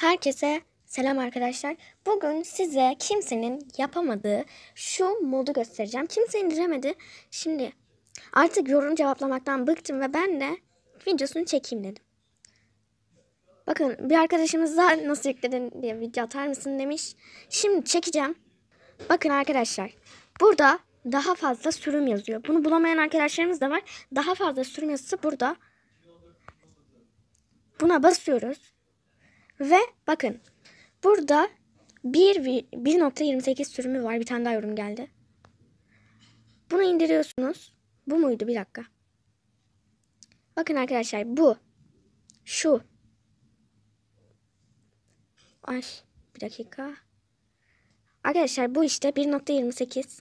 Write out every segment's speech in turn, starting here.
Herkese selam arkadaşlar. Bugün size kimsenin yapamadığı şu modu göstereceğim. Kimse indiremedi. Şimdi artık yorum cevaplamaktan bıktım ve ben de videosunu çekeyim dedim. Bakın bir arkadaşımız daha nasıl yükledin diye video atar mısın demiş. Şimdi çekeceğim. Bakın arkadaşlar burada daha fazla sürüm yazıyor. Bunu bulamayan arkadaşlarımız da var. Daha fazla sürüm yazısı burada. Buna basıyoruz. Ve bakın burada 1.28 sürümü var. Bir tane daha yorum geldi. Bunu indiriyorsunuz. Bu muydu? Bir dakika. Bakın arkadaşlar bu. Şu. Ay bir dakika. Arkadaşlar bu işte 1.28.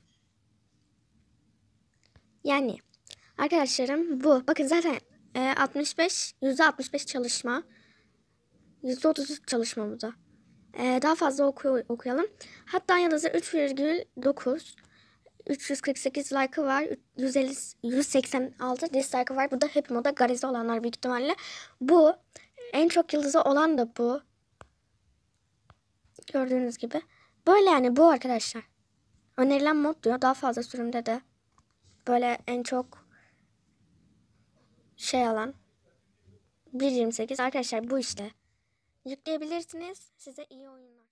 Yani arkadaşlarım bu. Bakın zaten e, 65 %65 çalışma. %30'u çalışmamıza. Ee, daha fazla oku okuyalım. Hatta Yıldız'ın 3,9 348 like'ı var. 150, 186 dislike'ı var. Bu da hep moda garezi olanlar büyük ihtimalle. Bu en çok yıldızı olan da bu. Gördüğünüz gibi. Böyle yani bu arkadaşlar. Önerilen mod diyor. Daha fazla sürümde de böyle en çok şey alan 1.28 arkadaşlar bu işte yükleyebilirsiniz. Size iyi oyunlar.